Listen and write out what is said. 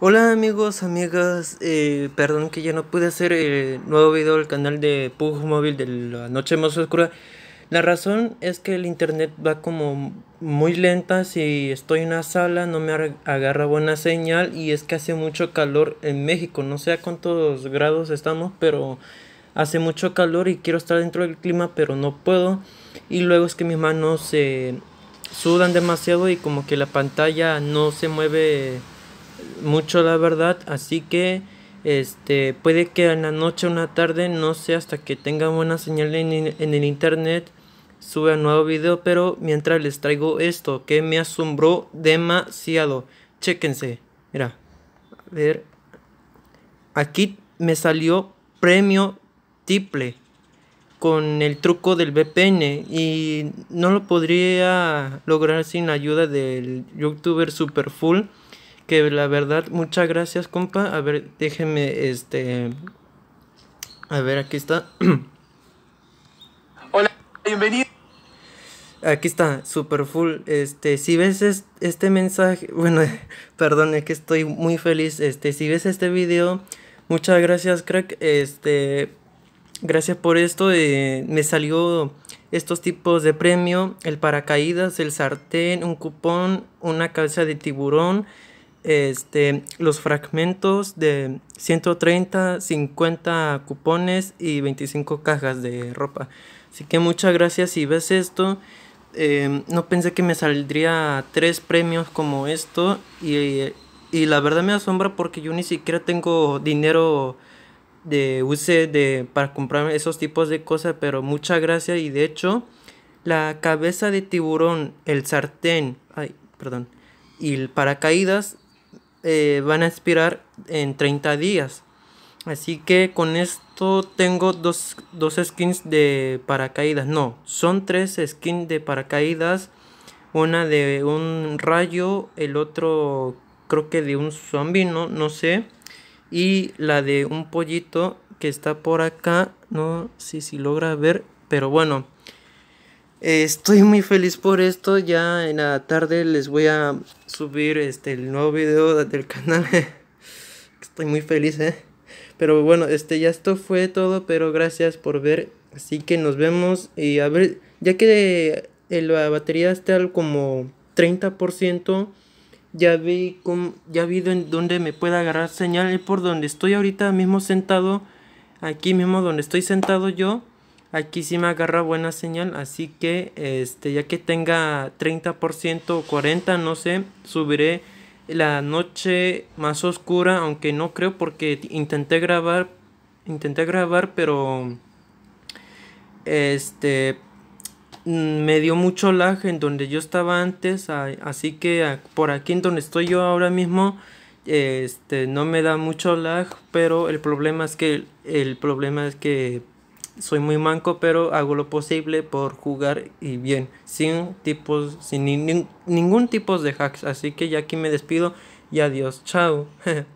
Hola amigos, amigas, eh, perdón que ya no pude hacer el nuevo video del canal de Pujo Móvil de la noche más oscura. La razón es que el internet va como muy lenta, si estoy en una sala no me agarra buena señal y es que hace mucho calor en México, no sé a cuántos grados estamos, pero hace mucho calor y quiero estar dentro del clima, pero no puedo. Y luego es que mis manos se sudan demasiado y como que la pantalla no se mueve mucho la verdad, así que este puede que en la noche o una tarde, no sé, hasta que tenga buena señal en, el internet, sube nuevo video, pero mientras les traigo esto que me asombró demasiado. Chéquense, mira, a ver, aquí me salió premio triple con el truco del VPN y no lo podría lograr sin la ayuda del youtuber full que la verdad, muchas gracias, compa. A ver, déjeme, este... A ver, aquí está. Hola, bienvenido. Aquí está, super full. Este, si ves este mensaje, bueno, perdón, es que estoy muy feliz. Este, si ves este video, muchas gracias, crack. Este, gracias por esto. Eh, me salió estos tipos de premio, el paracaídas, el sartén, un cupón, una cabeza de tiburón este, los fragmentos de 130, 50 cupones y 25 cajas de ropa. Así que muchas gracias si ves esto. Em, no pensé que me saldría tres premios como esto y, la verdad me asombra porque yo ni siquiera tengo dinero de use de, para comprar esos tipos de cosas, pero muchas gracias y de hecho la cabeza de tiburón, el sartén, ay, perdón, y el paracaídas eh, van a expirar en 30 días. Así que con esto tengo dos, dos skins de paracaídas. No, son tres skins de paracaídas. Una de un rayo, el otro creo que de un zombie, no, no sé. Y la de un pollito que está por acá. No sé si logra ver, pero bueno estoy muy feliz por esto. Ya en la tarde les voy a subir este el nuevo video del canal. estoy muy feliz, eh. Pero bueno, este ya esto fue todo, pero gracias por ver. Así que nos vemos y a ver, ya que eh, la batería está al como 30%, ya vi con, ya vi donde me puede agarrar señal y por donde estoy ahorita mismo sentado, aquí mismo donde estoy sentado yo Aquí sí me agarra buena señal, así que este, ya que tenga 30% o 40%, no sé, subiré la noche más oscura, aunque no creo porque intenté grabar, intenté grabar, pero este mm, me dio mucho lag en donde yo estaba antes, así que por aquí en donde estoy yo ahora mismo este no me da mucho lag, pero el problema es que el problema es que soy muy manco, pero hago lo posible por jugar y bien, sin tipos, sin ningún tipo de hacks. Así que ya aquí me despido y adiós, chao.